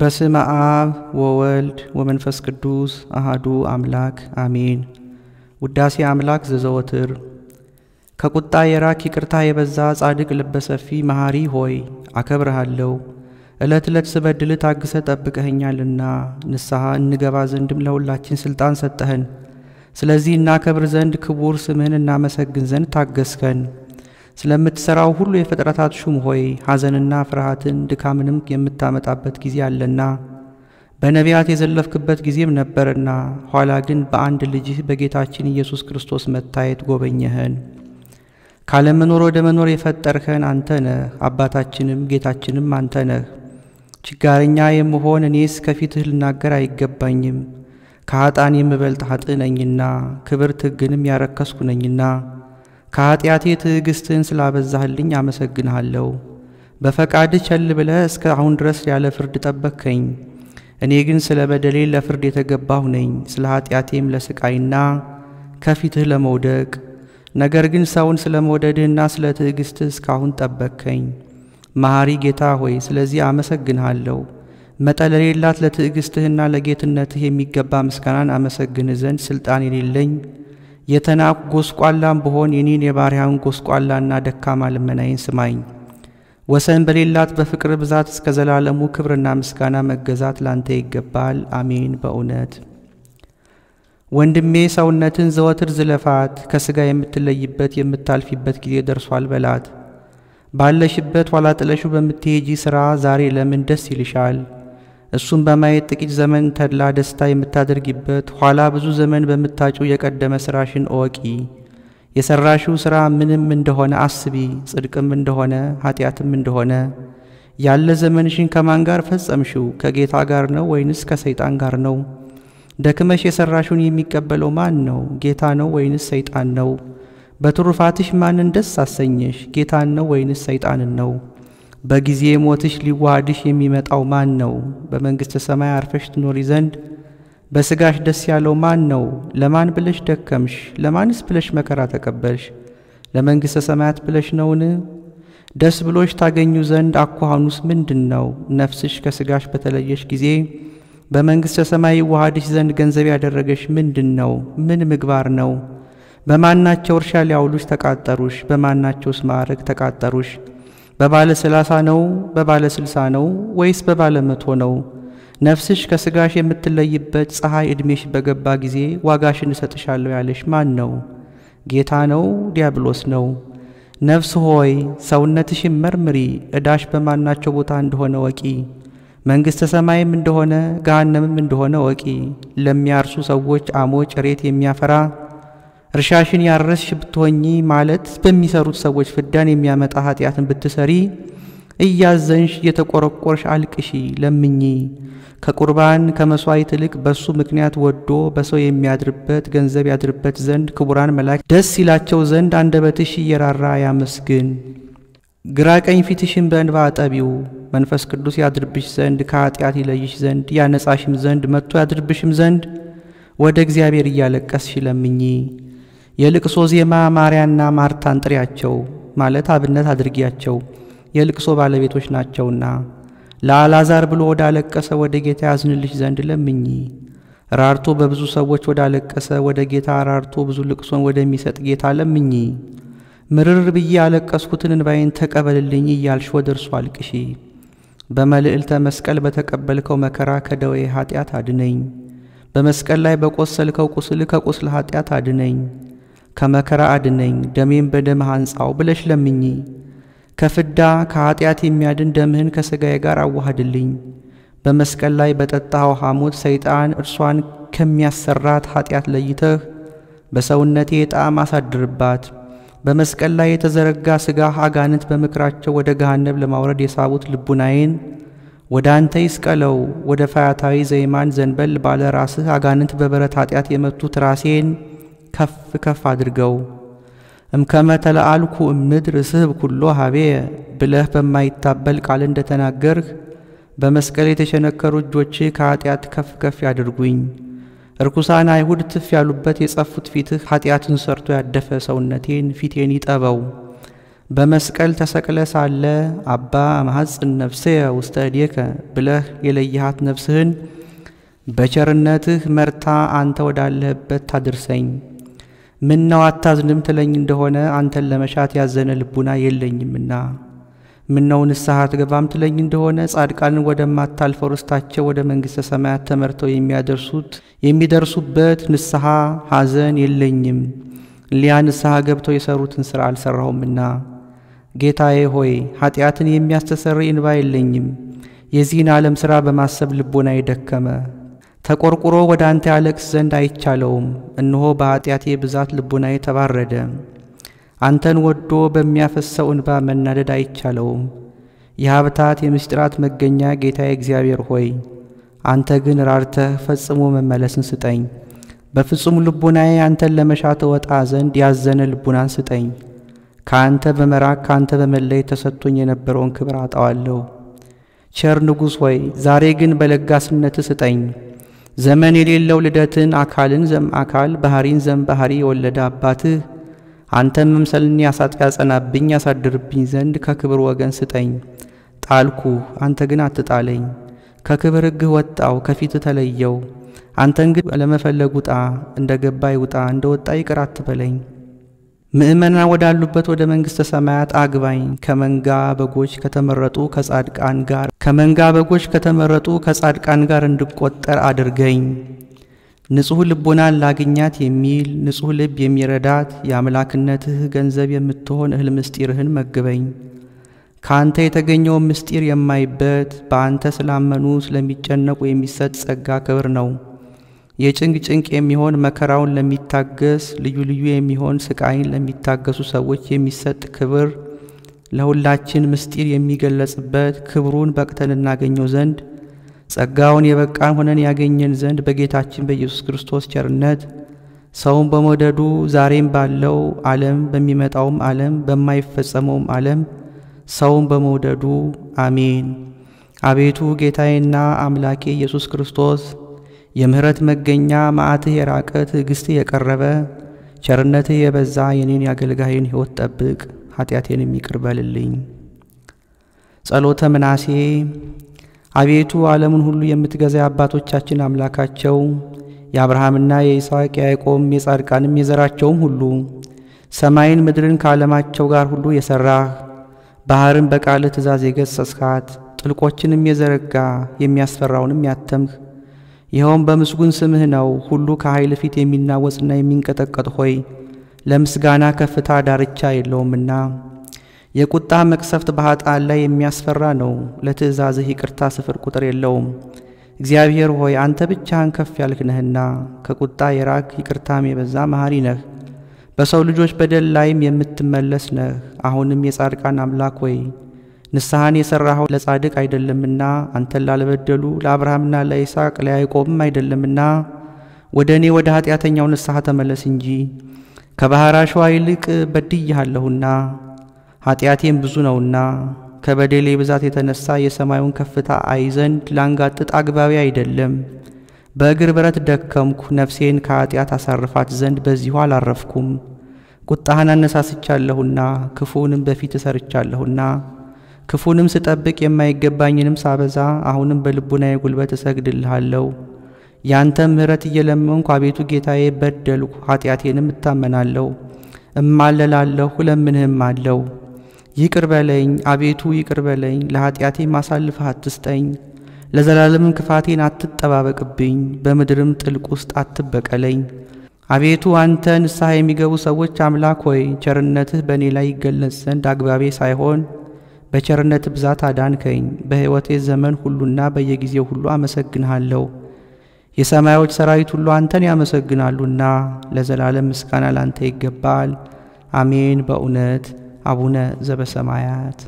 በስመ አብ ወወልድ ወመንፈስ ቅዱስ አሃዱ አምላክ አሜን። ውዳሴ አምላክ ዘዘወትር ከቁጣ የራክ ይቅርታ የበዛ ጻድቅ ልበሰፊ መሐሪ ሆይ አከብርሃለሁ። ዕለት ዕለት ስበድል ታግሰ ጠብቀኸኛልና ንስሐ እንገባ ዘንድም ለሁላችን ስልጣን ሰጠኸን። ስለዚህ እናከብር ዘንድ ክቡር ስምህን እናመሰግን ዘንድ ታገስከን። ስለምትሠራው ሁሉ የፍጥረታት ሹም ሆይ ሐዘንና ፍርሃትን ድካምንም የምታመጣበት ጊዜ አለና በነቢያት የዘለፍክበት ጊዜም ነበርና ኋላ ግን በአንድ ልጅህ በጌታችን ኢየሱስ ክርስቶስ መታየት ጎበኘህን። ካለመኖር ወደ መኖር የፈጠርኸን አንተ ነህ፣ አባታችንም ጌታችንም አንተ ነህ። ችጋረኛ የምሆን እኔስ ከፊትህ ልናገር አይገባኝም፣ ከኀጣን የምበልጥ ኃጥእ ነኝና፣ ክብርት ሕግንም ያረከስኩ ነኝና ከኃጢአቴ ትዕግስትን ስላበዛህልኝ አመሰግንሃለሁ። በፈቃድ ቸል ብለህ እስከ አሁን ድረስ ያለ ፍርድ ጠበከኝ እኔ ግን ስለ በደሌ ለፍርድ የተገባሁ ነኝ፣ ስለ ኃጢአቴም ለስቃይና ከፊትህ ለመውደቅ። ነገር ግን ሰውን ስለ መውደድህና ስለ ትዕግሥትህ እስካሁን ጠበከኝ መሐሪ ጌታ ሆይ ስለዚህ አመሰግንሃለሁ። መጠን ለሌላት ለትዕግሥትህና ለጌትነትህ የሚገባ ምስጋናን አመሰግንህ ዘንድ ሥልጣን የሌለኝ የተናቅ ጎስቋላም ብሆን የኔን የባሪያውን ጎስቋላና ደካማ ልመናዬን ስማኝ። ወሰን በሌላት በፍቅር ብዛት እስከ ዘላለሙ ክብርና ምስጋና መገዛት ላንተ ይገባል። አሜን። በእውነት ወንድሜ ሰውነትን ዘወትር ዝለፋት፣ ከሥጋ የምትለይበት የምታልፊበት ጊዜ ደርሷል በላት። ባለሽበት ኋላ ጥለሹ በምትሄጂ ሥራ ዛሬ ለምን ደስ ይልሻል? እሱም በማየት ጥቂት ዘመን ተድላ ደስታ የምታደርጊበት ኋላ ብዙ ዘመን በምታጩ የቀደመ ሥራሽን እወቂ። የሠራሽው ሥራ ምንም እንደሆነ አስቢ፣ ጽድቅም እንደሆነ ኃጢአትም እንደሆነ። ያለ ዘመንሽን ከማን ጋር ፈጸምሽው? ከጌታ ጋር ነው ወይንስ ከሰይጣን ጋር ነው? ደክመሽ የሠራሽውን የሚቀበለው ማን ነው? ጌታ ነው ወይንስ ሰይጣን ነው? በትሩፋትሽ ማንን ደስ አሰኘሽ? ጌታን ነው ወይንስ ሰይጣንን ነው? በጊዜ ሞትሽ ሊዋሃድሽ የሚመጣው ማን ነው? በመንግሥተ ሰማይ አርፈሽ ትኖሪ ዘንድ በሥጋሽ ደስ ያለው ማን ነው? ለማን ብለሽ ደከምሽ? ለማንስ ብለሽ መከራ ተቀበልሽ? ለመንግሥተ ሰማያት ብለሽ ነውን? ደስ ብሎሽ ታገኙ ዘንድ አኳኋኑስ ምንድን ነው? ነፍስሽ ከሥጋሽ በተለየሽ ጊዜ በመንግሥተ ሰማይ ይዋሃድሽ ዘንድ ገንዘብ ያደረገሽ ምንድን ነው? ምን ምግባር ነው? በማናቸው እርሻ ሊያውሉሽ ተቃጠሩሽ? በማናቸውስ ማዕረግ ተቃጠሩሽ? በባለ ሰላሳ ነው? በባለ ስልሳ ነው? ወይስ በባለ መቶ ነው? ነፍስሽ ከስጋሽ የምትለይበት ፀሐይ ዕድሜሽ በገባ ጊዜ ዋጋሽን እሰጥሻለሁ ያለሽ ማን ነው? ጌታ ነው? ዲያብሎስ ነው? ነፍስ ሆይ ሰውነትሽን መርምሪ፣ ዕዳሽ በማናቸው ቦታ እንደሆነ ወቂ። መንግሥተ ሰማይም እንደሆነ ገሃነምም እንደሆነ ወቂ። ለሚያርሱ ሰዎች አሞጭ ጭሬት የሚያፈራ እርሻሽን ያረስሽ ብትሆኚ ማለት በሚሰሩት ሰዎች ፍዳን የሚያመጣ ኃጢአትን ብትሰሪ እያዘንሽ እየተቆረቆርሽ አልቅሺ ለምኚ። ከቁርባን ከመሥዋዕት ይልቅ በሱ ምክንያት ወዶ በሰው የሚያድርበት ገንዘብ ያድርበት ዘንድ ክቡራን መላእክት ደስ ይላቸው ዘንድ አንደበትሽ እየራራ ያመስግን። ግራ ቀኝ ፊትሽን በእንባ አጠቢው። መንፈስ ቅዱስ ያድርብሽ ዘንድ ከኃጢአት ይለይሽ ዘንድ ያነጻሽም ዘንድ መጥቶ ያድርብሽም ዘንድ ወደ እግዚአብሔር እያለቀስሽ ለምኚ። የልቅሶ ዜማ ማርያና ማርታን ጥሪያቸው ማለት አብነት አድርጊያቸው የልቅሶ ባለቤቶች ናቸውና ለአልዓዛር ብሎ ወዳለቀሰ ወደ ጌታ ያዝንልሽ ዘንድ ለምኚ። ራርቶ በብዙ ሰዎች ወዳለቀሰ ወደ ጌታ ራርቶ ብዙ ልቅሶን ወደሚሰጥ ጌታ ለምኚ። ምርር ብዬ ያለቀስኩትን እንባዬን ተቀበልልኝ እያልሽ ወደ እርሱ አልቅሺ። በመልዕልተ መስቀል በተቀበልከው መከራ ከደዌ ኃጢአት አድነኝ። በመስቀል ላይ በቆሰልከው ቁስል ከቁስል ኃጢአት አድነኝ። ከመከራ አድነኝ፣ ደሜን በደምህ አንጻው ብለሽ ለምኚ። ከፍዳ ከኀጢአት የሚያድን ደምህን ከሥጋዬ ጋር አዋህድልኝ። በመስቀል ላይ በጠጣኸው ሐሞት ሰይጣን እርሷን ከሚያሰራት ኀጢአት ለይተህ በሰውነቴ ጣዕም አሳድርባት። በመስቀል ላይ የተዘረጋ ሥጋህ አጋንንት በምክራቸው ወደ ገሃነብ ለማውረድ የሳቡት ልቡናዬን ወደ አንተ ይስቀለው። ወደ ፈያታዊ ዘይማን ዘንበል ባለ ራስህ አጋንንት በበረት ኀጢአት የመቱት ራሴን ከፍ ከፍ አድርገው እምከመ ተለአልኩ እምድር ኩሎ ሀቤ ብለህ በማይታበል ቃል እንደተናገርህ በመስቀል የተሸነከሩ እጆች ከኃጢአት ከፍ ከፍ ያድርጉኝ። እርኩሳን አይሁድ ትፍ ያሉበት የጸፉት ፊትህ ኃጢአትን ሰርቶ ያደፈ ሰውነቴን ፊቴን ይጠበው። በመስቀል ተሰቅለ ሳለ አባ ማሐፅን ነፍሴ ውስተ እዴከ ብለህ የለየሃት ነፍስህን በቸርነትህ መርታ አንተ ወዳለህበት ታድርሰኝ። ምነው አታዝንም ትለኝ እንደሆነ አንተን ለመሻት ያዘነ ልቡና የለኝምና፣ ምነው ንስሐ አትገባም ትለኝ እንደሆነ ጻድቃንን ወደማታልፈው ርስታቸው ወደ መንግሥተ ሰማያት ተመርተው የሚያደርሱት የሚደርሱበት ንስሐ ሐዘን የለኝም፣ ሊያ ንስሐ ገብተው የሠሩትን ሥራ አልሠራሁምና። ጌታዬ ሆይ ኀጢአትን የሚያስተሰርይ እንባ የለኝም፣ የዚህን ዓለም ሥራ በማሰብ ልቦና የደከመ ተቆርቁሮ ወደ አንተ ያለቅስ ዘንድ አይቻለውም። እነሆ በኃጢአቴ ብዛት ልቡና ተባረደ። አንተን ወዶ በሚያፈሰው እንባ መናደድ አይቻለውም። የሀብታት የምስጢራት መገኛ ጌታ እግዚአብሔር ሆይ አንተ ግን ራርተህ ፈጽሞ መመለስን ስጠኝ። በፍጹም ልቡናዬ አንተን ለመሻት ወጣ ዘንድ ያዘነ ልቡናን ስጠኝ። ከአንተ በመራቅ ከአንተ በመለይ ተሰጥቶኝ የነበረውን ክብር አጣዋለሁ። ቸር ንጉሥ ሆይ ዛሬ ግን በለጋስነት ስጠኝ። ዘመን የሌለው ልደትን አካልን ዘም አካል ባህሪን ዘም ባህሪ የወለደ አባትህ አንተ መምሰልን ያጸናብኝ ያሳድርብኝ ዘንድ ከክብር ወገን ስጠኝ። ጣልኩ፣ አንተ ግን አትጣለኝ። ከክብር ሕግህ ወጣው፣ ከፊት ተለየው። አንተን ግን ለመፈለግ ውጣ፣ እንደ ገባ ይውጣ፣ እንደ ወጣ ይቅር አትበለኝ። ምእመናን ወዳሉበት ወደ መንግሥተ ሰማያት አግባኝ። ከመንጋ በጎች ከተመረጡ ከጻድቃን ጋር ከመንጋ በጎች ከተመረጡ ከጻድቃን ጋር እንድቆጠር አድርገኝ። ንጹሕ ልቦናን ላግኛት የሚል ንጹሕ ልብ የሚረዳት የአምላክነትህ ገንዘብ የምትሆን እህል ምስጢርህን መግበኝ። ከአንተ የተገኘውን ምስጢር የማይበት በአንተ ስላመኑ ስለሚጨነቁ የሚሰጥ ጸጋ ክብር ነው። የጭንቅ ጭንቅ የሚሆን መከራውን ለሚታገስ ልዩ ልዩ የሚሆን ስቃይን ለሚታገሱ ሰዎች የሚሰጥ ክብር ለሁላችን ምስጢር የሚገለጽበት ክብሩን በቅተን እናገኘው ዘንድ ጸጋውን የበቃን ሆነን ያገኘን ዘንድ በጌታችን በኢየሱስ ክርስቶስ ቸርነት ሰውን በመውደዱ ዛሬም ባለው ዓለም በሚመጣውም ዓለም በማይፈጸመውም ዓለም ሰውን በመውደዱ አሜን። አቤቱ ጌታዬና አምላኬ ኢየሱስ ክርስቶስ የምህረት መገኛ መዓትህ የራቀ ትዕግሥትህ የቀረበ ቸርነትህ የበዛ የኔን የአገልጋይን ሕይወት ጠብቅ፣ ኃጢአቴን ይቅር በልልኝ። ጸሎተ ምናሴ አቤቱ ዓለሙን ሁሉ የምትገዛ የአባቶቻችን አምላካቸው የአብርሃምና የይስሐቅ የያዕቆብም የጻድቃንም የዘራቸውም ሁሉ ሰማይን ምድርን ከዓለማቸው ጋር ሁሉ የሠራህ ባሕርን በቃልህ ትእዛዝ የገሠጽካት ጥልቆችንም የዘረጋ የሚያስፈራውንም ያተምህ ይኸውም በምስጉን ስምህ ነው። ሁሉ ከኃይል ፊት የሚናወጽና የሚንቀጠቀጥ ሆይ ለምስጋና ከፍታ ዳርቻ የለውምና የቁጣ መቅሰፍት በኃጥአን ላይ የሚያስፈራ ነው። ለትእዛዝህ ይቅርታ ስፍር ቁጥር የለውም። እግዚአብሔር ሆይ አንተ ብቻህን ከፍ ያልክ ነህና ከቁጣ የራክ ይቅርታም የበዛ መሐሪ ነህ። በሰው ልጆች በደል ላይም የምትመለስ ነህ። አሁንም የጻድቃን አምላክ ሆይ ንስሐን የሠራኸው ለጻድቅ አይደለምና አንተን ላልበደሉ ለአብርሃምና ለይስሐቅ ለያዕቆብም አይደለምና ወደ እኔ ወደ ኀጢአተኛው ንስሐ ተመለስ እንጂ ከባሕር አሸዋ ይልቅ በድያለሁና ኀጢአቴም ብዙ ነውና ከበደሌ ብዛት የተነሳ የሰማዩን ከፍታ አይ ዘንድ ላንጋጥጥ አግባቢ አይደለም። በእግር ብረት ደከምኩ፣ ነፍሴን ከኀጢአት አሳርፋት ዘንድ በዚሁ አላረፍኩም። ቁጣህን አነሳስቻለሁና ክፉውንም በፊት እሰርቻለሁና ክፉንም ስጠብቅ የማይገባኝንም ሳበዛ አሁንም በልቡናዬ ጉልበት እሰግድልሃለሁ። ያንተ ምሕረት እየለመንኩ አቤቱ ጌታዬ በደልኩ፣ ኃጢአቴንም እታመናለሁ፣ እማለላለሁ፣ እለምንህም አለው። ይቅር በለኝ አቤቱ ይቅር በለኝ፣ ለኃጢአቴ ማሳልፈህ አትስጠኝ። ለዘላለምም ክፋቴን አትጠባበቅብኝ፣ በምድርም ጥልቅ ውስጥ አትበቀለኝ። አቤቱ አንተ ንስሐ የሚገቡ ሰዎች አምላክ ሆይ ቸርነትህ በእኔ ላይ ይገለጽ ዘንድ አግባቤ ሳይሆን በቸርነት ብዛት አዳንከኝ። በሕይወቴ ዘመን ሁሉና በየጊዜው ሁሉ አመሰግንሃለሁ። የሰማዮች ሰራዊት ሁሉ አንተን ያመሰግናሉና ለዘላለም ምስጋና ላንተ ይገባል። አሜን። በእውነት አቡነ ዘበሰማያት